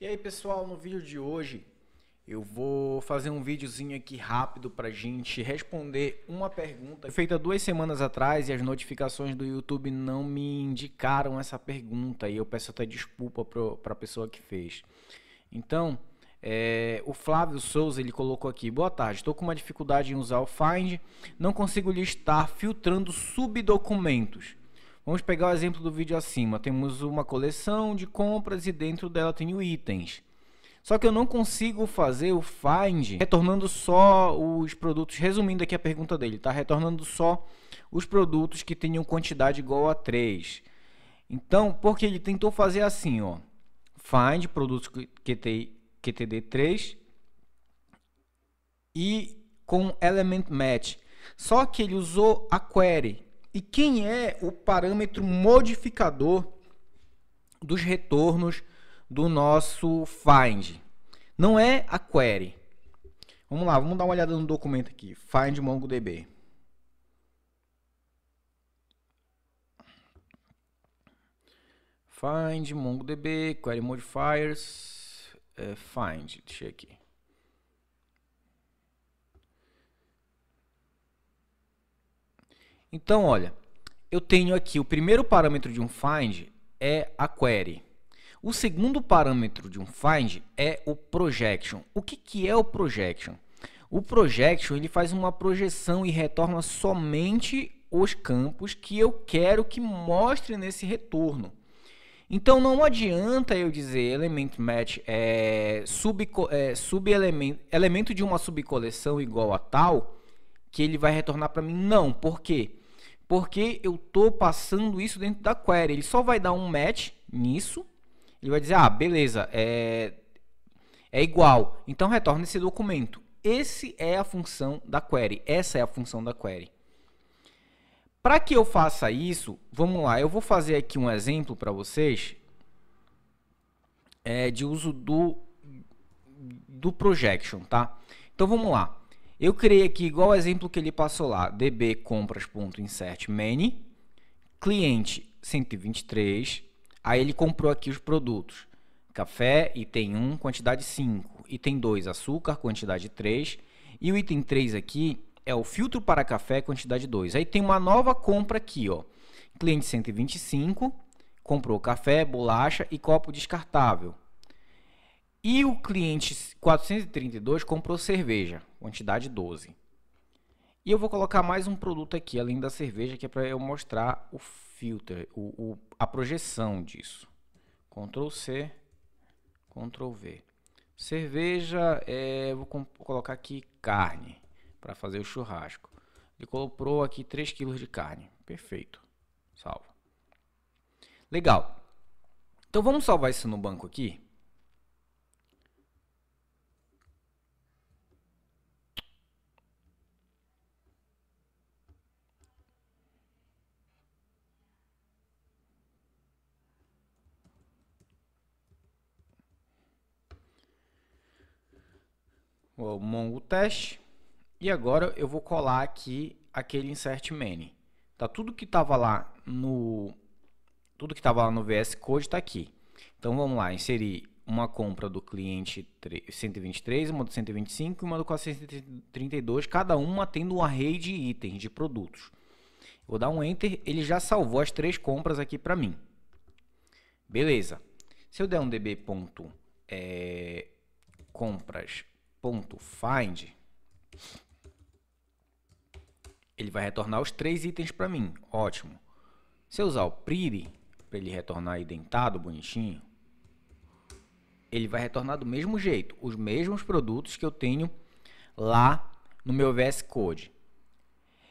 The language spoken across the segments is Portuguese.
E aí, pessoal, no vídeo de hoje eu vou fazer um videozinho aqui rápido pra gente responder uma pergunta feita duas semanas atrás e as notificações do YouTube não me indicaram essa pergunta e eu peço até desculpa pro, pra pessoa que fez. Então, é, o Flávio Souza ele colocou aqui: Boa tarde, estou com uma dificuldade em usar o Find, não consigo listar filtrando subdocumentos. Vamos pegar o exemplo do vídeo acima. Temos uma coleção de compras e dentro dela tenho itens. Só que eu não consigo fazer o find retornando só os produtos, resumindo aqui a pergunta dele, tá? Retornando só os produtos que tenham quantidade igual a 3. Então, porque ele tentou fazer assim, ó. Find produtos QT, QTD3 e com element match. Só que ele usou a query. E quem é o parâmetro modificador dos retornos do nosso find? Não é a query. Vamos lá, vamos dar uma olhada no documento aqui. Find MongoDB. Find MongoDB, query modifiers, eh, find, deixa aqui. Então, olha, eu tenho aqui o primeiro parâmetro de um find é a query. O segundo parâmetro de um find é o projection. O que, que é o projection? O projection ele faz uma projeção e retorna somente os campos que eu quero que mostre nesse retorno. Então não adianta eu dizer element match é, sub, é, sub element, elemento de uma subcoleção igual a tal que ele vai retornar para mim. Não, por quê? porque eu estou passando isso dentro da query. Ele só vai dar um match nisso. Ele vai dizer, ah, beleza, é, é igual. Então retorna esse documento. Esse é a função da query. Essa é a função da query. Para que eu faça isso, vamos lá. Eu vou fazer aqui um exemplo para vocês é, de uso do do projection, tá? Então vamos lá. Eu criei aqui igual o exemplo que ele passou lá, db many cliente 123, aí ele comprou aqui os produtos. Café, item 1, quantidade 5, item 2, açúcar, quantidade 3, e o item 3 aqui é o filtro para café, quantidade 2. Aí tem uma nova compra aqui, ó. Cliente 125, comprou café, bolacha e copo descartável. E o cliente 432 comprou cerveja, quantidade 12. E eu vou colocar mais um produto aqui, além da cerveja, que é para eu mostrar o filter, o, o, a projeção disso. Ctrl C, Ctrl V. Cerveja, é, vou colocar aqui carne, para fazer o churrasco. Ele comprou aqui 3 kg de carne, perfeito, salvo. Legal. Então vamos salvar isso no banco aqui. o mongo test. E agora eu vou colar aqui aquele insert many. Tá tudo que estava lá no tudo que estava lá no VS Code está aqui. Então vamos lá, inserir uma compra do cliente 123, uma do 125 e uma do 432, cada uma tendo um array de itens de produtos. Vou dar um enter, ele já salvou as três compras aqui para mim. Beleza. Se eu der um db ponto é, compras find ele vai retornar os três itens para mim. Ótimo. Se eu usar o pretty para ele retornar identado, bonitinho, ele vai retornar do mesmo jeito, os mesmos produtos que eu tenho lá no meu VS Code.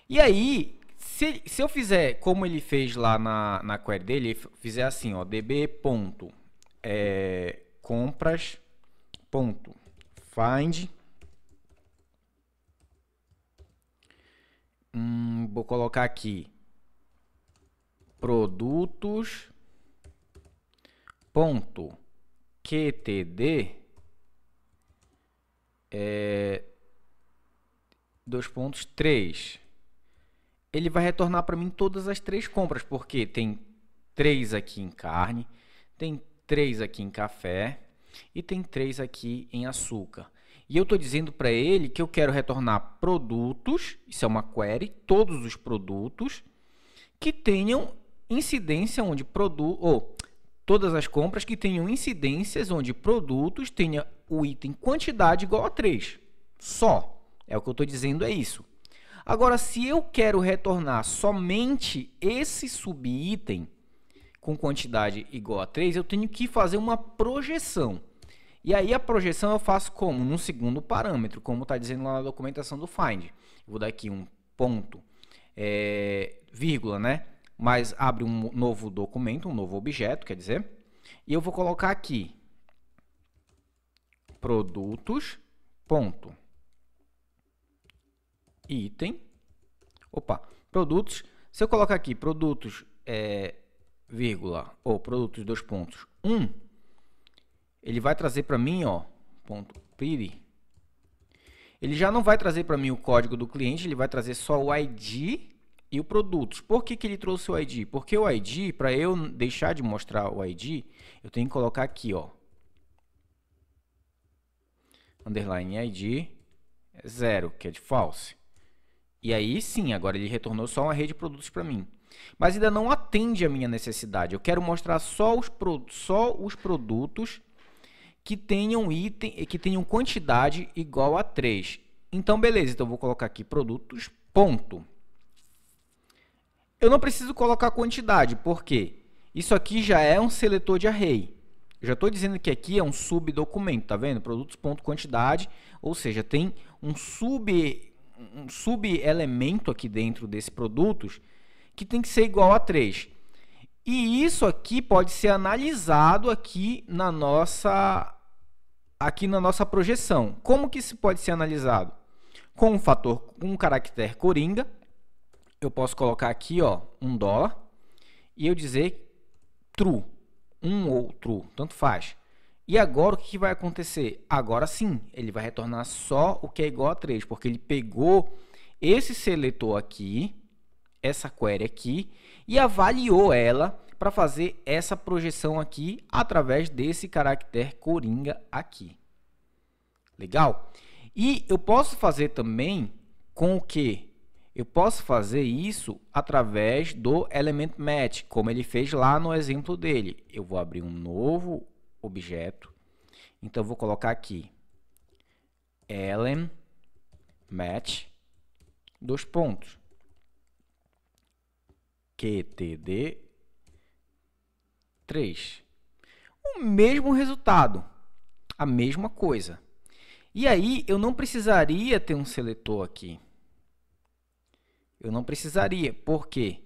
E aí, se, se eu fizer como ele fez lá na, na query dele, ele fizer assim, ó, db ponto, é, compras ponto, find. Hum, vou colocar aqui produtos ponto qtd é, dois pontos três ele vai retornar para mim todas as três compras porque tem três aqui em carne tem três aqui em café e tem 3 aqui em açúcar. E eu estou dizendo para ele que eu quero retornar produtos, isso é uma query, todos os produtos que tenham incidência onde produto, ou todas as compras que tenham incidências onde produtos tenha o item quantidade igual a 3. Só. É o que eu estou dizendo, é isso. Agora, se eu quero retornar somente esse subitem com quantidade igual a 3, eu tenho que fazer uma projeção. E aí a projeção eu faço como? No segundo parâmetro, como está dizendo lá na documentação do find. vou dar aqui um ponto, é, vírgula, né? Mas abre um novo documento, um novo objeto, quer dizer. E eu vou colocar aqui produtos, ponto, item, opa, produtos. Se eu colocar aqui produtos, é, vírgula, ou produtos, dois pontos, um, ele vai trazer para mim, ó, ponto .piri. Ele já não vai trazer para mim o código do cliente, ele vai trazer só o ID e o produto. Por que, que ele trouxe o ID? Porque o ID, para eu deixar de mostrar o ID, eu tenho que colocar aqui, ó. Underline ID é zero, que é de false. E aí sim, agora ele retornou só uma rede de produtos para mim. Mas ainda não atende a minha necessidade. Eu quero mostrar só os, só os produtos que tenham item, que tenham quantidade igual a 3. Então, beleza. Então, eu vou colocar aqui produtos, ponto. Eu não preciso colocar quantidade, porque isso aqui já é um seletor de array. Eu já estou dizendo que aqui é um subdocumento, tá vendo? Produtos.quantidade, ou seja, tem um sub um subelemento aqui dentro desse produtos que tem que ser igual a 3. E isso aqui pode ser analisado aqui na nossa aqui na nossa projeção. Como que isso pode ser analisado? Com um fator, com um caractere coringa, eu posso colocar aqui, ó, um dólar e eu dizer true, um ou true, tanto faz. E agora o que vai acontecer? Agora sim, ele vai retornar só o que é igual a 3, porque ele pegou esse seletor aqui, essa query aqui, e avaliou ela para fazer essa projeção aqui através desse caractere coringa aqui. Legal? E eu posso fazer também com o que? Eu posso fazer isso através do element match, como ele fez lá no exemplo dele. Eu vou abrir um novo objeto. Então vou colocar aqui element match dois pontos qtd 3. O mesmo resultado, a mesma coisa. E aí eu não precisaria ter um seletor aqui. Eu não precisaria, por quê?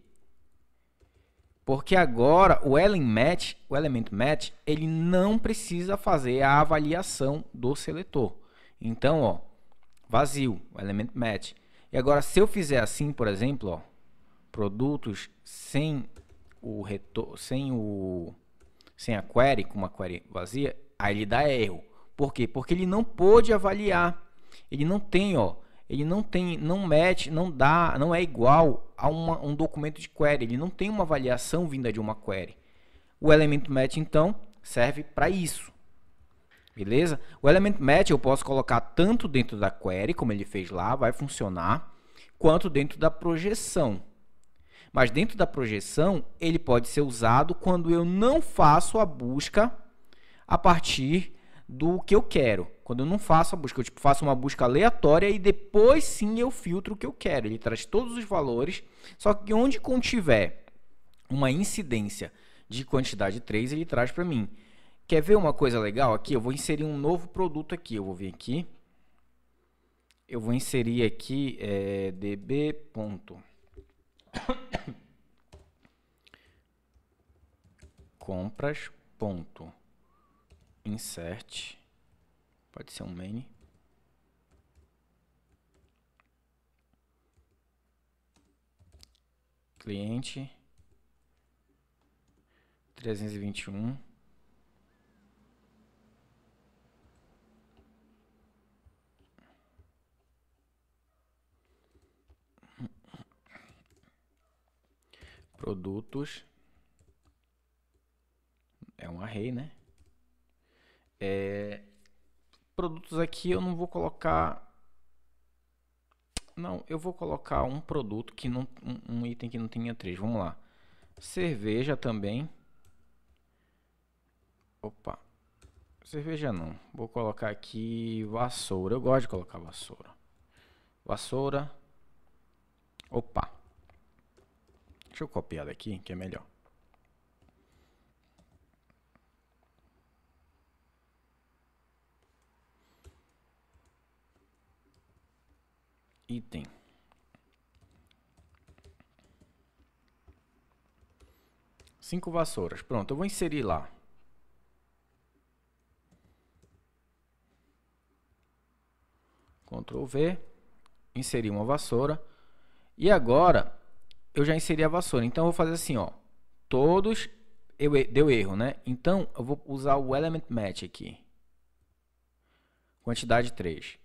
Porque agora o element match, o element match, ele não precisa fazer a avaliação do seletor. Então, ó, vazio, element match. E agora se eu fizer assim, por exemplo, ó, produtos sem o retorno, sem o sem a query, com uma query vazia, aí ele dá erro. Por quê? Porque ele não pôde avaliar. Ele não tem, ó, ele não tem, não mete, não dá, não é igual a uma, um documento de query. Ele não tem uma avaliação vinda de uma query. O elemento match então serve para isso. Beleza? O elemento match eu posso colocar tanto dentro da query, como ele fez lá, vai funcionar, quanto dentro da projeção. Mas dentro da projeção, ele pode ser usado quando eu não faço a busca a partir do que eu quero. Quando eu não faço a busca, eu tipo, faço uma busca aleatória e depois sim eu filtro o que eu quero. Ele traz todos os valores, só que onde contiver uma incidência de quantidade 3, ele traz para mim. Quer ver uma coisa legal aqui? Eu vou inserir um novo produto aqui. Eu vou vir aqui. Eu vou inserir aqui é, db. Ponto. compras ponto insert pode ser um main cliente trezentos e vinte e um Produtos. É um array, né? É, produtos aqui eu não vou colocar... Não, eu vou colocar um produto que não... Um, um item que não tinha três. Vamos lá. Cerveja também. Opa. Cerveja não. Vou colocar aqui vassoura. Eu gosto de colocar vassoura. Vassoura. Opa. Deixa eu copiar daqui, que é melhor. Item. Cinco vassouras. Pronto, eu vou inserir lá. Ctrl V. Inserir uma vassoura. E agora eu já inseri a vassoura. Então eu vou fazer assim, ó. Todos eu deu erro, né? Então eu vou usar o element match aqui. Quantidade 3.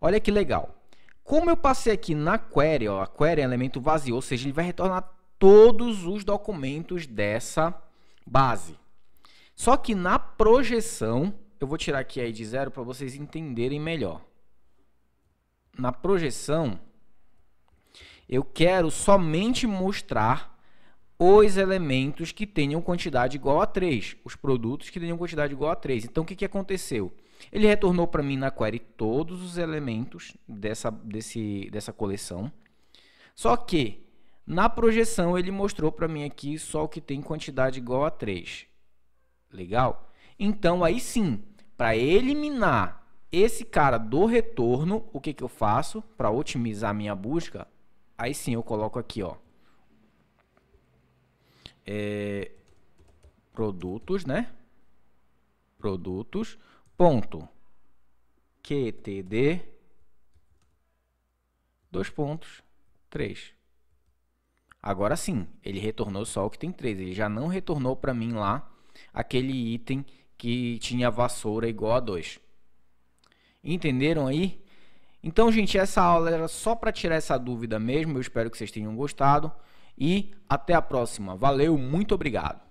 Olha que legal. Como eu passei aqui na query, ó, a query é elemento vazio, ou seja, ele vai retornar todos os documentos dessa base. Só que na projeção, eu vou tirar aqui aí de zero para vocês entenderem melhor. Na projeção, eu quero somente mostrar os elementos que tenham quantidade igual a 3, os produtos que tenham quantidade igual a 3. Então, o que, que aconteceu? Ele retornou para mim na query todos os elementos dessa, desse, dessa coleção, só que na projeção ele mostrou para mim aqui só o que tem quantidade igual a 3. Legal? Então, aí sim, para eliminar esse cara do retorno, o que, que eu faço para otimizar minha busca? Aí sim eu coloco aqui, ó. É, produtos, né? Produtos. Ponto. QTD. Dois pontos. Três. Agora sim, ele retornou só o que tem três. Ele já não retornou para mim lá aquele item que tinha vassoura igual a dois. Entenderam aí? Então, gente, essa aula era só para tirar essa dúvida mesmo. Eu espero que vocês tenham gostado. E até a próxima. Valeu, muito obrigado.